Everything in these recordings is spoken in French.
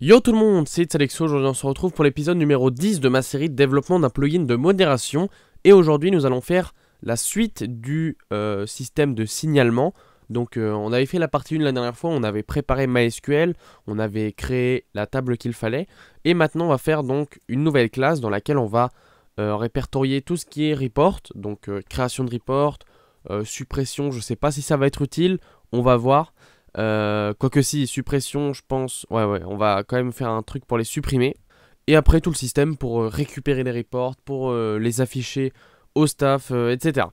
Yo tout le monde, c'est Alexo, aujourd'hui on se retrouve pour l'épisode numéro 10 de ma série de développement d'un plugin de modération et aujourd'hui nous allons faire la suite du euh, système de signalement. Donc euh, on avait fait la partie 1 la dernière fois, on avait préparé MySQL, on avait créé la table qu'il fallait et maintenant on va faire donc une nouvelle classe dans laquelle on va euh, répertorier tout ce qui est report, donc création de report, suppression, je sais pas si ça va être utile, on va voir. Euh, quoique si, suppression, je pense. Ouais, ouais, on va quand même faire un truc pour les supprimer. Et après tout le système pour euh, récupérer les reports, pour euh, les afficher au staff, etc.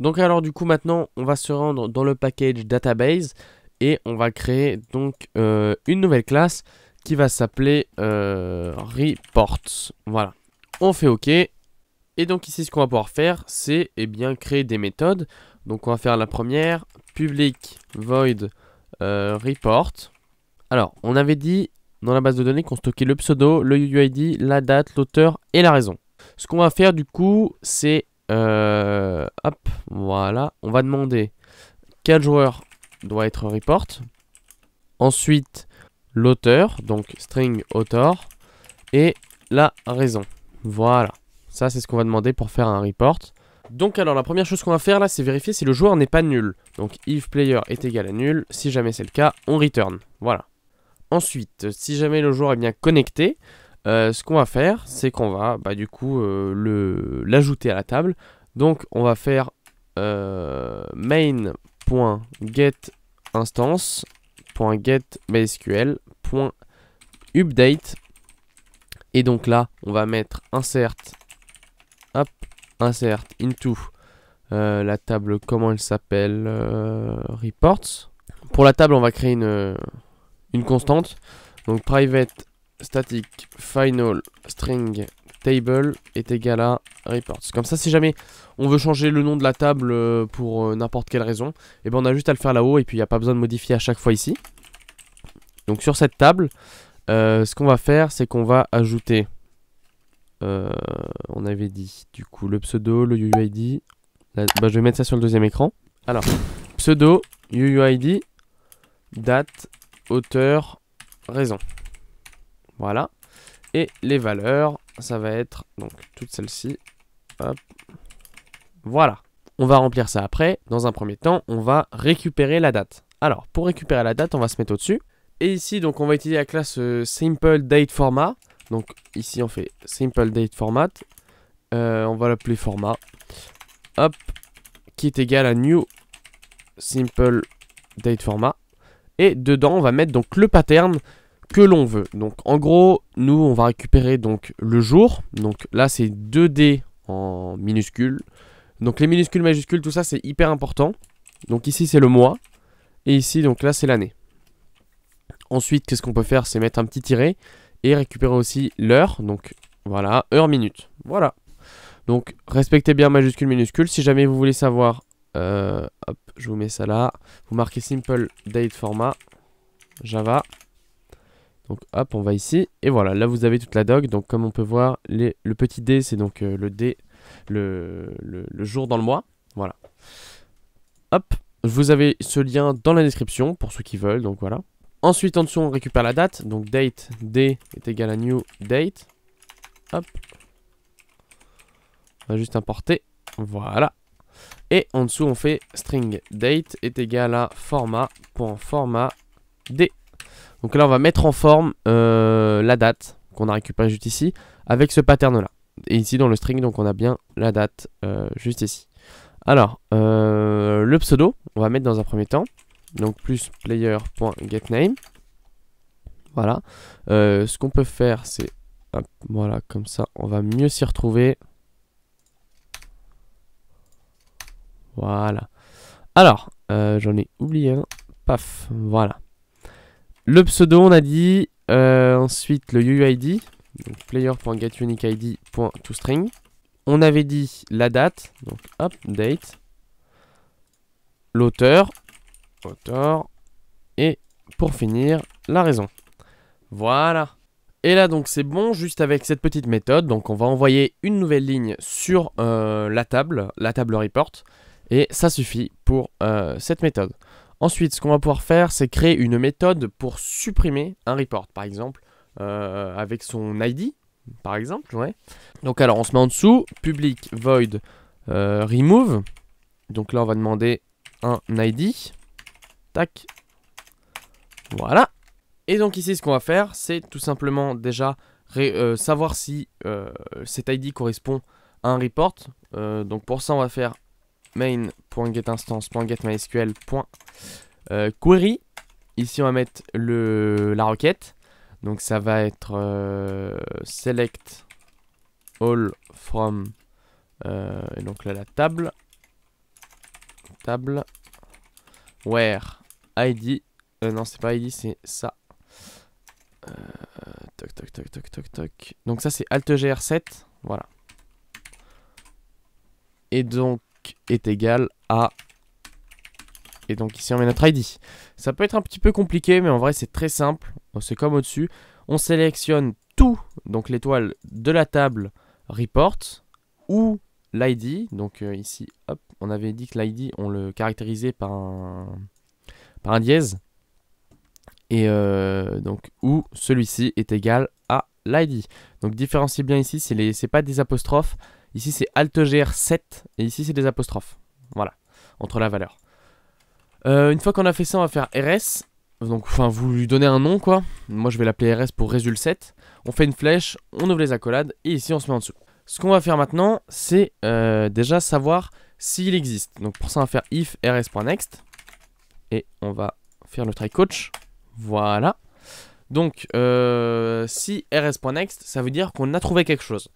Donc alors du coup maintenant, on va se rendre dans le package database et on va créer donc une nouvelle classe qui va s'appeler reports. Voilà. On fait OK. Et donc ici ce qu'on va pouvoir faire, c'est et eh bien créer des méthodes. Donc on va faire la première, public void euh, report. Alors, on avait dit dans la base de données qu'on stockait le pseudo, le UUID, la date, l'auteur et la raison. Ce qu'on va faire du coup, c'est... Euh, hop, voilà. On va demander quel joueur doit être report. Ensuite, l'auteur, donc string author. Et la raison. Voilà. Ça, c'est ce qu'on va demander pour faire un report. Donc alors la première chose qu'on va faire là c'est vérifier si le joueur n'est pas nul. Donc if player est égal à nul, si jamais c'est le cas, on return. Voilà. Ensuite, si jamais le joueur est bien connecté, euh, ce qu'on va faire c'est qu'on va bah, du coup euh, l'ajouter à la table. Donc on va faire euh, et donc là on va mettre insert insert into euh, la table, comment elle s'appelle euh, Reports. Pour la table, on va créer une, une constante. Donc private static final string table est égal à reports. Comme ça, si jamais on veut changer le nom de la table euh, pour n'importe quelle raison, et eh ben on a juste à le faire là-haut et puis il n'y a pas besoin de modifier à chaque fois ici. Donc sur cette table, ce qu'on va faire, c'est qu'on va ajouter euh, on avait dit du coup le pseudo, le UUID. Bah, je vais mettre ça sur le deuxième écran. Alors, pseudo, UUID, date, auteur, raison. Voilà. Et les valeurs, ça va être donc toutes celles-ci. Voilà. On va remplir ça après. Dans un premier temps, on va récupérer la date. Alors, pour récupérer la date, on va se mettre au-dessus. Et ici, donc, on va utiliser la classe euh, SimpleDateFormat. Donc ici on fait simple date format. Euh, on va l'appeler format. Hop, qui est égal à new simple date format. Et dedans on va mettre donc le pattern que l'on veut. Donc en gros, nous on va récupérer donc le jour. Donc là c'est 2D en minuscules. Donc les minuscules, majuscules, tout ça c'est hyper important. Donc ici c'est le mois. Et ici donc là c'est l'année. Ensuite qu'est-ce qu'on peut faire C'est mettre un petit tiret et récupérer aussi l'heure, donc voilà, heure minute, voilà. Donc respectez bien majuscule minuscule, si jamais vous voulez savoir, euh, hop, je vous mets ça là, vous marquez simple date format, Java, donc hop, on va ici, et voilà, là vous avez toute la doc, donc comme on peut voir, le petit D c'est donc euh, le D, le, le jour dans le mois, voilà. Hop, vous avez ce lien dans la description pour ceux qui veulent, donc voilà. Ensuite, en dessous, on récupère la date. Donc date d est égal à new date. Hop. On va juste importer. Voilà. Et en dessous, on fait string date est égal à format d. Donc là, on va mettre en forme euh, la date qu'on a récupérée juste ici avec ce pattern là. Et ici, dans le string, donc on a bien la date euh, juste ici. Alors, euh, le pseudo, on va mettre dans un premier temps donc plus player.getName. Voilà. Euh, ce qu'on peut faire, c'est... Voilà, comme ça, on va mieux s'y retrouver. Voilà. Alors, euh, j'en ai oublié un. Paf, voilà. Le pseudo, on a dit. Euh, ensuite, le UUID. Donc, player.getUniqueID.toString. On avait dit la date. Donc, hop, date. L'auteur. Autor, Et pour finir, la raison. Voilà. Et là donc c'est bon, juste avec cette petite méthode, donc on va envoyer une nouvelle ligne sur euh, la table, la table report, et ça suffit pour euh, cette méthode. Ensuite, ce qu'on va pouvoir faire, c'est créer une méthode pour supprimer un report, par exemple, euh, avec son ID, par exemple, ouais. Donc alors, on se met en dessous, public void remove, donc là on va demander un ID, Tac. Voilà. Et donc ici, ce qu'on va faire, c'est tout simplement déjà euh, savoir si euh, cet ID correspond à un report. Euh, donc pour ça, on va faire main.getInstance.getMySQL.query. Ici, on va mettre le, la requête. Donc ça va être select all from et donc là la table table where ID. Euh, non, c'est pas ID, c'est ça. Euh, toc, toc, toc, toc, toc, toc. Donc ça, c'est AltGR7. Voilà. Et donc, est égal à... Et donc ici, on met notre ID. Ça peut être un petit peu compliqué, mais en vrai, c'est très simple. Oh, c'est comme au-dessus. On sélectionne tout, donc l'étoile de la table report, ou l'ID. Donc euh, ici, hop, on avait dit que l'ID, on le caractérisait par un par un dièse. Et euh, donc, où celui-ci est égal à l'ID. Donc, différenciez bien ici, c'est pas des apostrophes. Ici, c'est AltGR7 et ici, c'est des apostrophes. Voilà, entre la valeur. Euh, une fois qu'on a fait ça, on va faire RS. Donc, enfin, vous lui donnez un nom, quoi. Moi, je vais l'appeler RS pour Résul 7. On fait une flèche, on ouvre les accolades et ici, on se met en dessous. Ce qu'on va faire maintenant, c'est euh, déjà savoir s'il existe. Donc, pour ça, on va faire if rs.next on va faire le try coach. Voilà. Donc, euh, si rs.next, ça veut dire qu'on a trouvé quelque chose.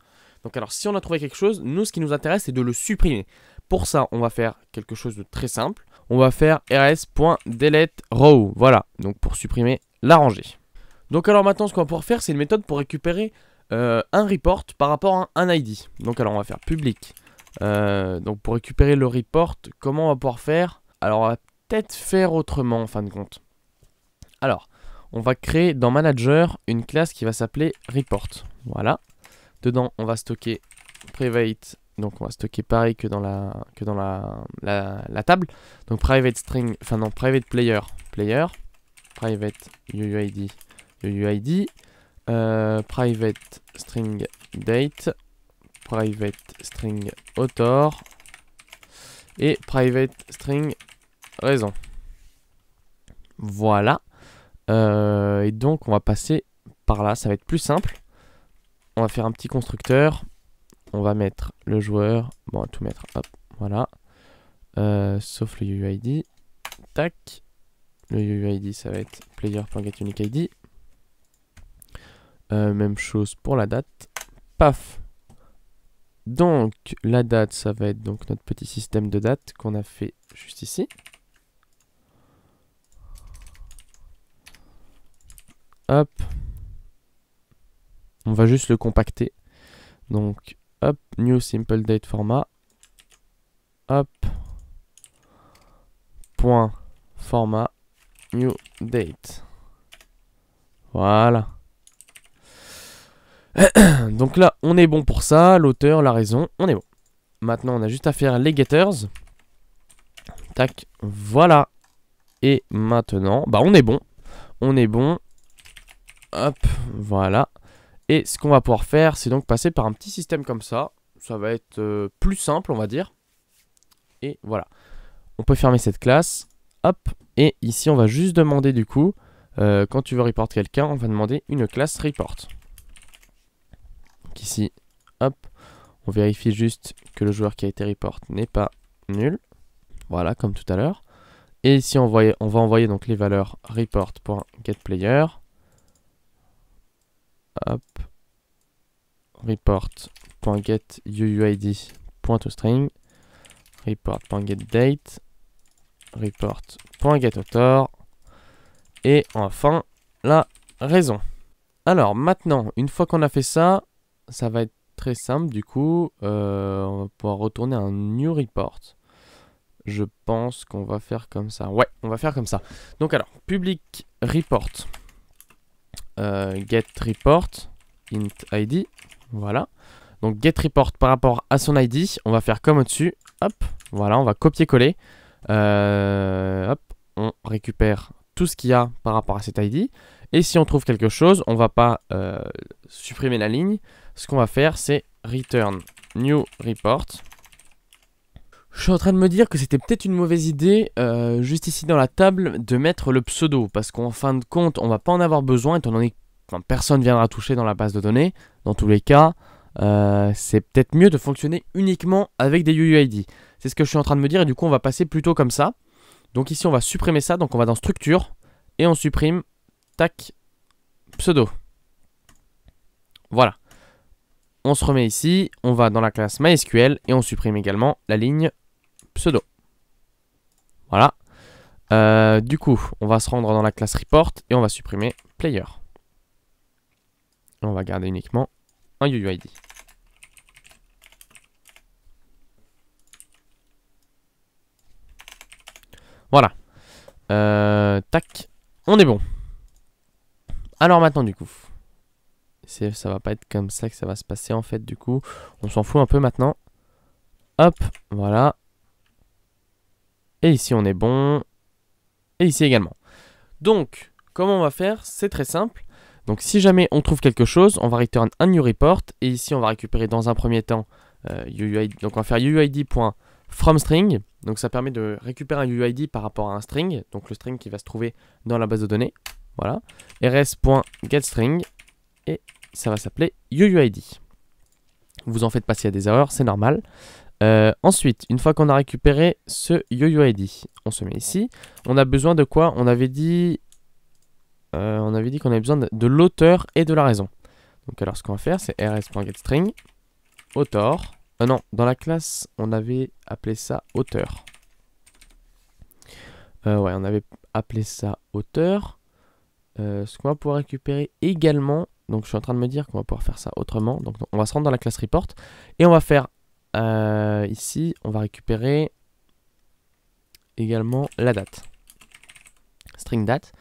Donc alors, si on a trouvé quelque chose, nous, ce qui nous intéresse, c'est de le supprimer. Pour ça, on va faire quelque chose de très simple. On va faire rs.delete row. Voilà, donc pour supprimer la rangée. Donc alors maintenant, ce qu'on va pouvoir faire, c'est une méthode pour récupérer euh, un report par rapport à un ID. Donc alors, on va faire public. Euh, donc pour récupérer le report, comment on va pouvoir faire Alors, on va peut-être faire autrement en fin de compte. Alors, on va créer dans Manager une classe qui va s'appeler Report. Voilà. Dedans, on va stocker private. Donc, on va stocker pareil que dans la, que dans la, la, table. Donc, private string, enfin non, private player, player, private UUID, UUID, euh, private string date, private string author et private string raison. Voilà. Euh, et donc on va passer par là, ça va être plus simple. On va faire un petit constructeur. On va mettre le joueur. Bon, on va tout mettre. Hop, voilà. Euh, sauf le UUID. Tac. Le UUID, ça va être player.getUniqueID. Euh, même chose pour la date. Paf. Donc, la date, ça va être donc notre petit système de date qu'on a fait juste ici. Hop. On va juste le compacter. Donc, hop, new simple date format. Hop. Point format new date. Voilà. Donc là, on est bon pour ça. L'auteur, la raison, on est bon. Maintenant, on a juste à faire les getters. Tac, voilà. Et maintenant, bah on est bon. On est bon. Hop, voilà. Et ce qu'on va pouvoir faire, c'est donc passer par un petit système comme ça. Ça va être euh, plus simple, on va dire. Et voilà. On peut fermer cette classe. Hop. Et ici, on va juste demander du coup, euh, quand tu veux report quelqu'un, on va demander une classe report. Donc ici, hop. On vérifie juste que le joueur qui a été report n'est pas nul. Voilà, comme tout à l'heure. Et ici, on, on va envoyer donc les valeurs report.getPlayer report.getUUID.toString report.getDate report.getDate Et enfin, la raison. Alors maintenant, une fois qu'on a fait ça, ça va être très simple. Du coup, euh, on va pouvoir retourner un new report. Je pense qu'on va faire comme ça. Ouais, on va faire comme ça. Donc alors, public report. Euh, get int id. Voilà. Donc getReport par rapport à son id, on va faire comme au-dessus. Hop, voilà, on va copier-coller. Euh, hop, on récupère tout ce qu'il y a par rapport à cet id. Et si on trouve quelque chose, on va pas euh, supprimer la ligne. Ce qu'on va faire, c'est return new report. Je suis en train de me dire que c'était peut-être une mauvaise idée, euh, juste ici dans la table, de mettre le pseudo, parce qu'en fin de compte, on va pas en avoir besoin, étant donné que enfin, personne viendra toucher dans la base de données. Dans tous les cas, euh, c'est peut-être mieux de fonctionner uniquement avec des UUID. C'est ce que je suis en train de me dire, et du coup, on va passer plutôt comme ça. Donc ici, on va supprimer ça, donc on va dans structure, et on supprime, tac, pseudo. Voilà. On se remet ici, on va dans la classe MySQL, et on supprime également la ligne pseudo. Voilà. Euh, du coup, on va se rendre dans la classe report et on va supprimer player. on va garder uniquement un UUID. Voilà. Euh, tac. On est bon. Alors maintenant du coup. Ça va pas être comme ça que ça va se passer en fait du coup. On s'en fout un peu maintenant. Hop, voilà. Et ici, on est bon. Et ici également. Donc, comment on va faire C'est très simple. Donc, si jamais on trouve quelque chose, on va return un new report. Et ici, on va récupérer dans un premier temps euh, Donc, on va faire uuid.fromString. Donc, ça permet de récupérer un UUID par rapport à un string. Donc, le string qui va se trouver dans la base de données. Voilà. rs.getString. Et ça va s'appeler UUID. Vous en faites passer à des erreurs, c'est normal. Euh, ensuite, une fois qu'on a récupéré ce yo yo ID, on se met ici. On a besoin de quoi On avait dit euh, on avait dit qu'on avait besoin de, l'auteur et de la raison. Donc alors ce qu'on va faire, c'est rs.getString, auteur. Ah non, dans la classe, on avait appelé ça auteur. ouais, on avait appelé ça auteur. ce qu'on va pouvoir récupérer également, donc je suis en train de me dire qu'on va pouvoir faire ça autrement. Donc on va se rendre dans la classe report et on va faire euh, ici, on va récupérer également la date. String date.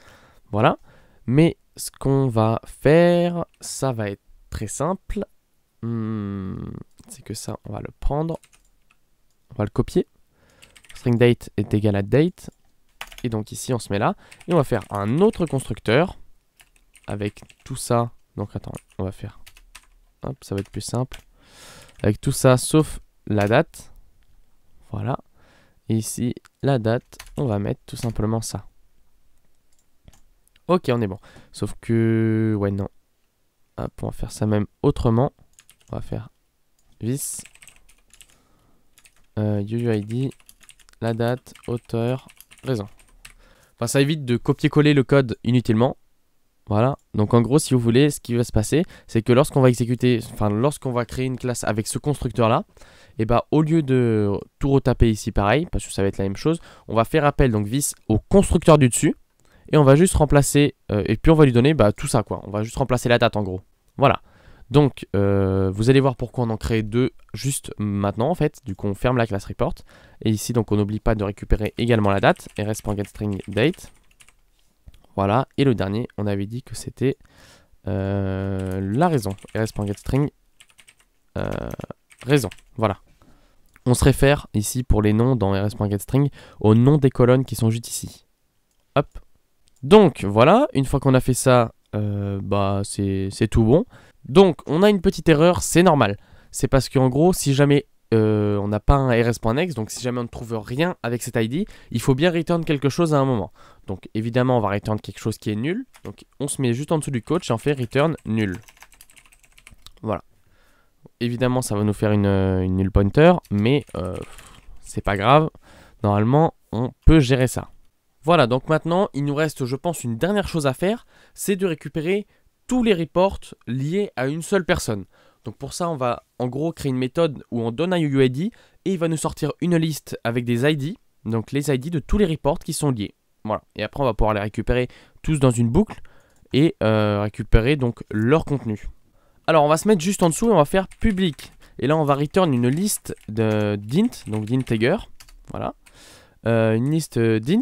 Voilà. Mais ce qu'on va faire, ça va être très simple. Hmm, c'est que ça, on va le prendre. On va le copier. String date est égal à date. Et donc ici, on se met là. Et on va faire un autre constructeur. Avec tout ça. Donc attends, on va faire... Hop, ça va être plus simple. Avec tout ça, sauf la date. Voilà. Et ici, la date, on va mettre tout simplement ça. Ok, on est bon. Sauf que... Ouais, non. Hop, on va faire ça même autrement. On va faire vis. UUID, euh, la date, auteur, raison. Enfin, ça évite de copier-coller le code inutilement. Voilà. Donc en gros, si vous voulez, ce qui va se passer, c'est que lorsqu'on va exécuter, enfin lorsqu'on va créer une classe avec ce constructeur là, et eh bah ben, au lieu de tout retaper ici pareil, parce que ça va être la même chose, on va faire appel donc vis au constructeur du dessus et on va juste remplacer euh, et puis on va lui donner bah, tout ça quoi. On va juste remplacer la date en gros. Voilà. Donc euh, vous allez voir pourquoi on en crée deux juste maintenant en fait. Du coup on ferme la classe report et ici donc on n'oublie pas de récupérer également la date et date. Voilà. Et le dernier, on avait dit que c'était euh, la raison. RS.getString. Euh, raison. Voilà. On se réfère ici pour les noms dans RS.getString au nom des colonnes qui sont juste ici. Hop. Donc voilà, une fois qu'on a fait ça, euh, bah c'est tout bon. Donc on a une petite erreur, c'est normal. C'est parce qu'en gros, si jamais euh, on n'a pas un rs.next, donc si jamais on ne trouve rien avec cet ID, il faut bien return quelque chose à un moment. Donc évidemment, on va return quelque chose qui est nul. Donc on se met juste en dessous du coach et on fait return nul. Voilà. Évidemment, ça va nous faire une, euh, une null pointer, mais euh, c'est pas grave. Normalement, on peut gérer ça. Voilà, donc maintenant, il nous reste, je pense, une dernière chose à faire, c'est de récupérer tous les reports liés à une seule personne. Donc pour ça, on va en gros créer une méthode où on donne un UUID et il va nous sortir une liste avec des ID, donc les ID de tous les reports qui sont liés. Voilà. Et après, on va pouvoir les récupérer tous dans une boucle et euh, récupérer donc leur contenu. Alors, on va se mettre juste en dessous et on va faire public. Et là, on va return une liste d'int, donc d'integer. Voilà. Euh, une liste d'int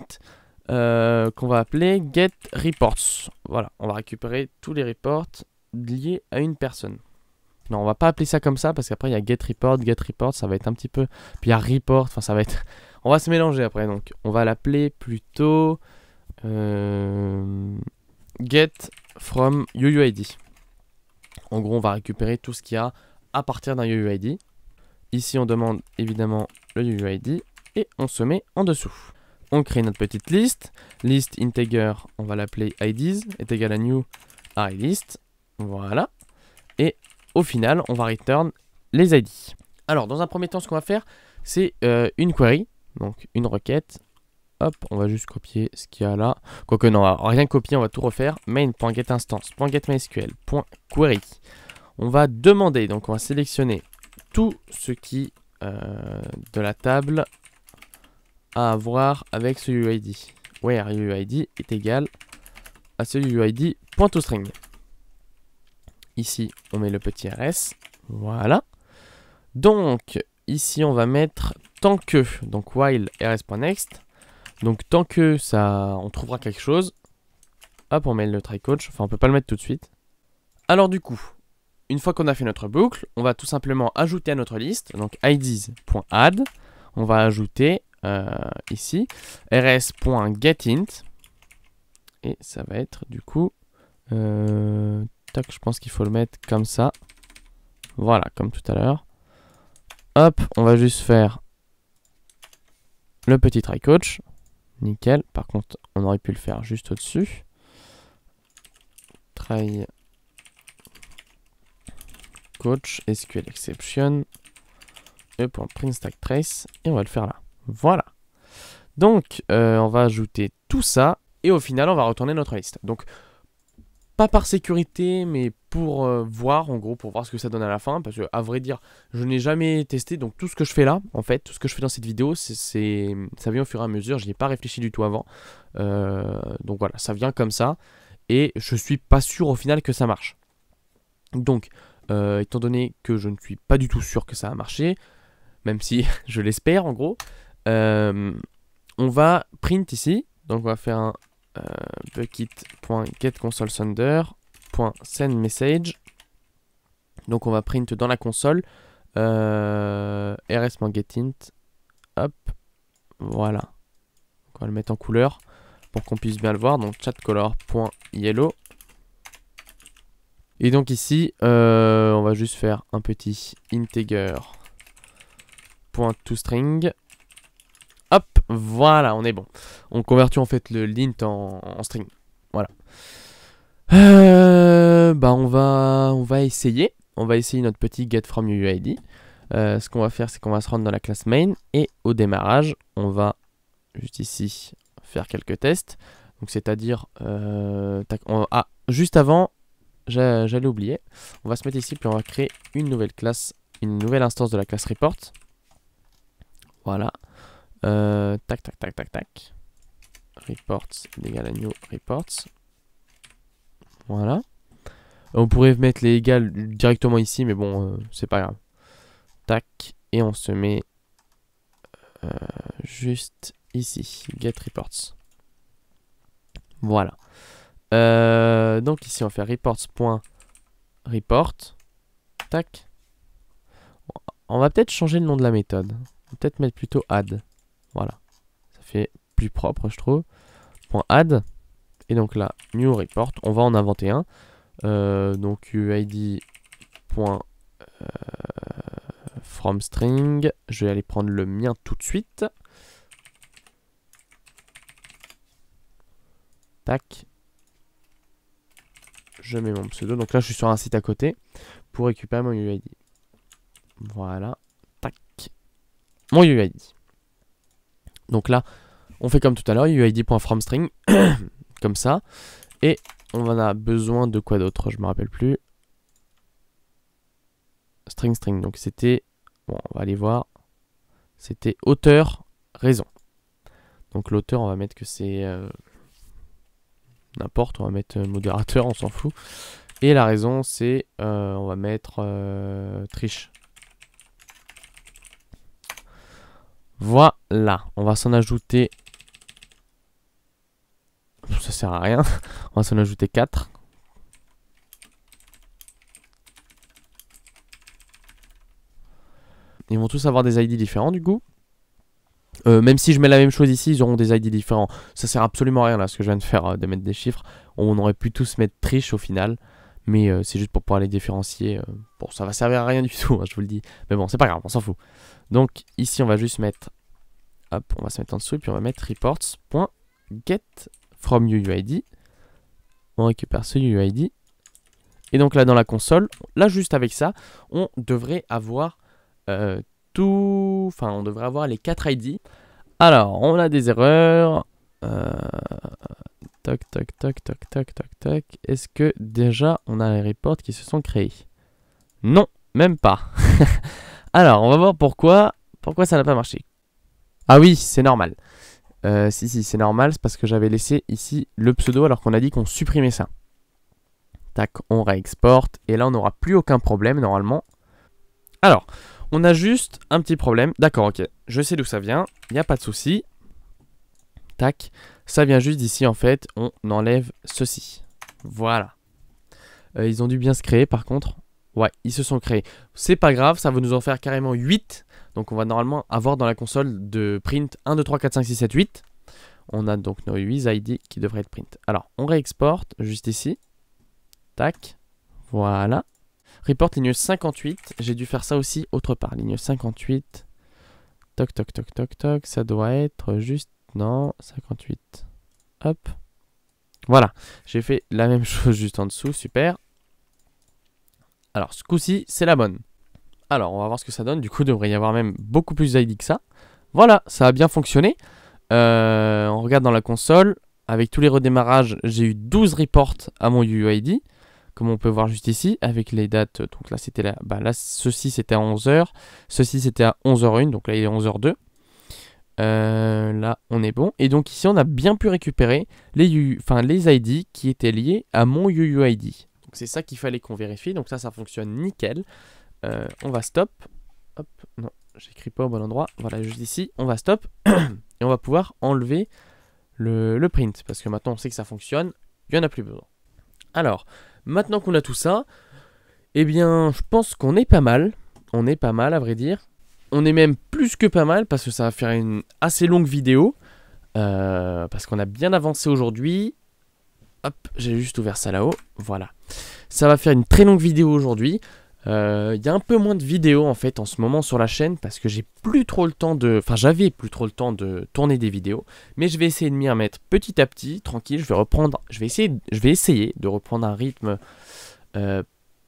euh, qu'on va appeler get reports. Voilà. On va récupérer tous les reports liés à une personne. Non, on va pas appeler ça comme ça parce qu'après il y a get report, get report, ça va être un petit peu. Puis il y a report, enfin ça va être. On va se mélanger après donc. On va l'appeler plutôt euh, get from UUID. En gros, on va récupérer tout ce qu'il y a à partir d'un UUID. Ici, on demande évidemment le UUID et on se met en dessous. On crée notre petite liste. List integer, on va l'appeler IDs est égal à new list. Voilà. Et au final, on va return les ID. Alors, dans un premier temps, ce qu'on va faire, c'est euh, une query, donc une requête. Hop, on va juste copier ce qu'il y a là. Quoique, non, rien copier, on va tout refaire. main.getInstance.getMySQL.query. On va demander, donc on va sélectionner tout ce qui euh, de la table à avoir avec ce UID. Where UID est égal à ce UID.toString. Ici, on met le petit RS. Voilà. Donc, ici, on va mettre tant que. Donc, while RS.next. Donc, tant que ça, on trouvera quelque chose. Hop, on met le try coach. Enfin, on peut pas le mettre tout de suite. Alors, du coup, une fois qu'on a fait notre boucle, on va tout simplement ajouter à notre liste. Donc, IDs.add. On va ajouter euh, ici rs.getInt. Et ça va être, du coup, euh, je pense qu'il faut le mettre comme ça. Voilà, comme tout à l'heure. Hop, on va juste faire le petit try coach. Nickel. Par contre, on aurait pu le faire juste au-dessus. Try coach SQL exception. Et pour print stack trace. Et on va le faire là. Voilà. Donc, euh, on va ajouter tout ça. Et au final, on va retourner notre liste. Donc, pas par sécurité, mais pour euh, voir, en gros, pour voir ce que ça donne à la fin. Parce que, à vrai dire, je n'ai jamais testé. Donc, tout ce que je fais là, en fait, tout ce que je fais dans cette vidéo, ça vient au fur et à mesure. Je n'y ai pas réfléchi du tout avant. Euh, donc, voilà, ça vient comme ça. Et je suis pas sûr au final que ça marche. Donc, euh, étant donné que je ne suis pas du tout sûr que ça a marché, même si je l'espère en gros, on va print ici. Donc, on va faire un euh, bucket.getConsoleSender.sendMessage. Donc on va print dans la console euh, rs.getInt. Hop, voilà. on va le mettre en couleur pour qu'on puisse bien le voir. Donc chatColor.yellow. Et donc ici, euh, on va juste faire un petit integer.toString. Voilà, on est bon. On convertit en fait le lint en, string. Voilà. Euh, bah on va, on va essayer. On va essayer notre petit get from UUID. Euh, ce qu'on va faire, c'est qu'on va se rendre dans la classe main et au démarrage, on va juste ici faire quelques tests. Donc c'est-à-dire, euh, ah, juste avant, j'allais oublier. On va se mettre ici puis on va créer une nouvelle classe, une nouvelle instance de la classe report. Voilà tac, tac, tac, tac, tac. Reports égal à new reports. Voilà. On pourrait mettre les égales directement ici, mais bon, c'est pas grave. Tac, et on se met juste ici, get reports. Voilà. donc ici, on fait reports.report. Tac. On va peut-être changer le nom de la méthode. peut-être mettre plutôt add. Voilà. Ça fait plus propre, je trouve. Point .add. Et donc là, new report. On va en inventer un. Euh, donc uid. Point, euh, from string. Je vais aller prendre le mien tout de suite. Tac. Je mets mon pseudo. Donc là, je suis sur un site à côté pour récupérer mon UID. Voilà. Tac. Mon UID. Donc là, on fait comme tout à l'heure, uid.fromString, comme ça. Et on en a besoin de quoi d'autre, je me rappelle plus. String string, donc c'était, bon on va aller voir, c'était auteur raison. Donc l'auteur on va mettre que c'est euh, n'importe, on va mettre euh, modérateur, on s'en fout. Et la raison c'est, euh, on va mettre triche. Voilà, on va s'en ajouter... Ça sert à rien, on va s'en ajouter 4. Ils vont tous avoir des ID différents du coup. Euh, même si je mets la même chose ici, ils auront des ID différents. Ça sert absolument à rien là, ce que je viens de faire, euh, de mettre des chiffres. On aurait pu tous mettre triche au final mais euh, c'est juste pour pouvoir les différencier. Euh, bon, ça va servir à rien du tout, hein, je vous le dis. Mais bon, c'est pas grave, on s'en fout. Donc ici, on va juste mettre, hop, on va se mettre en dessous, et puis on va mettre reports.getFromUUID. On récupère ce UUID. Et donc là, dans la console, là, juste avec ça, on devrait avoir euh, tout... Enfin, on devrait avoir les quatre ID. Alors, on a des erreurs. Euh... Toc toc toc toc toc toc toc. Est-ce que déjà on a les reports qui se sont créés Non, même pas. Alors, on va voir pourquoi, pourquoi ça n'a pas marché. Ah oui, c'est normal. Euh, si, si, c'est normal, c'est parce que j'avais laissé ici le pseudo alors qu'on a dit qu'on supprimait ça. Tac, on réexporte et là on n'aura plus aucun problème normalement. Alors, on a juste un petit problème. D'accord, ok, je sais d'où ça vient, il n'y a pas de souci. Tac. Ça vient juste d'ici en fait. On enlève ceci. Voilà. Euh, ils ont dû bien se créer par contre. Ouais, ils se sont créés. C'est pas grave, ça va nous en faire carrément 8. Donc on va normalement avoir dans la console de print 1, 2, 3, 4, 5, 6, 7, 8. On a donc nos 8 ID qui devraient être print. Alors, on réexporte juste ici. Tac. Voilà. Report ligne 58. J'ai dû faire ça aussi autre part. Ligne 58. Toc, toc, toc, toc, toc. Ça doit être juste non, 58. Hop. Voilà. J'ai fait la même chose juste en dessous. Super. Alors, ce coup-ci, c'est la bonne. Alors, on va voir ce que ça donne. Du coup, il devrait y avoir même beaucoup plus d'ID que ça. Voilà, ça a bien fonctionné. Euh, on regarde dans la console. Avec tous les redémarrages, j'ai eu 12 reports à mon UUID. Comme on peut voir juste ici, avec les dates. Donc là, c'était là. Bah là, ceci, c'était à 11h. Ceci, c'était à 11h01. Donc là, il est 11h02. Euh, là, on est bon. Et donc ici, on a bien pu récupérer les, les ID qui étaient liés à mon UUID. Donc c'est ça qu'il fallait qu'on vérifie. Donc ça, ça fonctionne nickel. Euh, on va stop. Hop, non, j'écris pas au bon endroit. Voilà, juste ici, on va stop. et on va pouvoir enlever le, print. Parce que maintenant, on sait que ça fonctionne. Il n'y en a plus besoin. Alors, maintenant qu'on a tout ça, eh bien, je pense qu'on est pas mal. On est pas mal, à vrai dire. On est même plus que pas mal parce que ça va faire une assez longue vidéo. Euh, parce qu'on a bien avancé aujourd'hui. Hop, j'ai juste ouvert ça là-haut. Voilà. Ça va faire une très longue vidéo aujourd'hui. Il euh, y a un peu moins de vidéos en fait en ce moment sur la chaîne parce que j'ai plus trop le temps de... Enfin j'avais plus trop le temps de tourner des vidéos. Mais je vais essayer de m'y remettre petit à petit, tranquille. Je vais reprendre... Je vais essayer, je vais essayer de reprendre un rythme euh,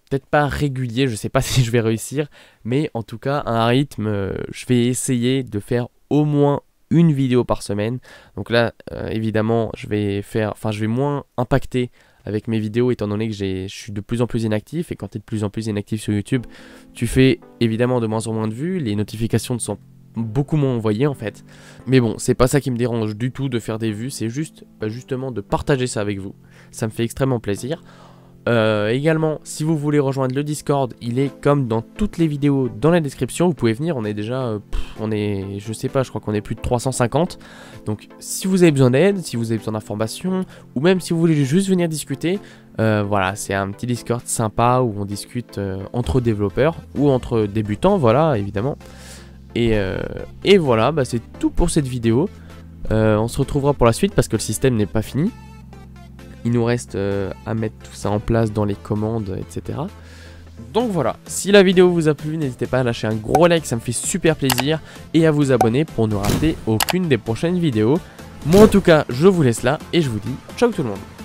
peut-être pas régulier, je sais pas si je vais réussir, mais en tout cas un rythme, euh, je vais essayer de faire au moins une vidéo par semaine. Donc là, euh, évidemment, je vais faire, enfin, je vais moins impacter avec mes vidéos étant donné que je suis de plus en plus inactif et quand tu es de plus en plus inactif sur YouTube, tu fais évidemment de moins en moins de vues, les notifications sont beaucoup moins envoyées en fait. Mais bon, c'est pas ça qui me dérange du tout de faire des vues, c'est juste bah, justement de partager ça avec vous. Ça me fait extrêmement plaisir. Euh, également, si vous voulez rejoindre le Discord, il est comme dans toutes les vidéos dans la description. Vous pouvez venir, on est déjà, euh, on est, je sais pas, je crois qu'on est plus de 350. Donc, si vous avez besoin d'aide, si vous avez besoin d'informations, ou même si vous voulez juste venir discuter, euh, voilà, c'est un petit Discord sympa où on discute entre développeurs ou entre débutants, voilà, évidemment. Et, voilà, bah, c'est tout pour cette vidéo. on se retrouvera pour la suite parce que le système n'est pas fini. Il nous reste euh, à mettre tout ça en place dans les commandes, etc. Donc voilà, si la vidéo vous a plu, n'hésitez pas à lâcher un gros like, ça me fait super plaisir, et à vous abonner pour ne rater aucune des prochaines vidéos. Moi en tout cas, je vous laisse là, et je vous dis ciao tout le monde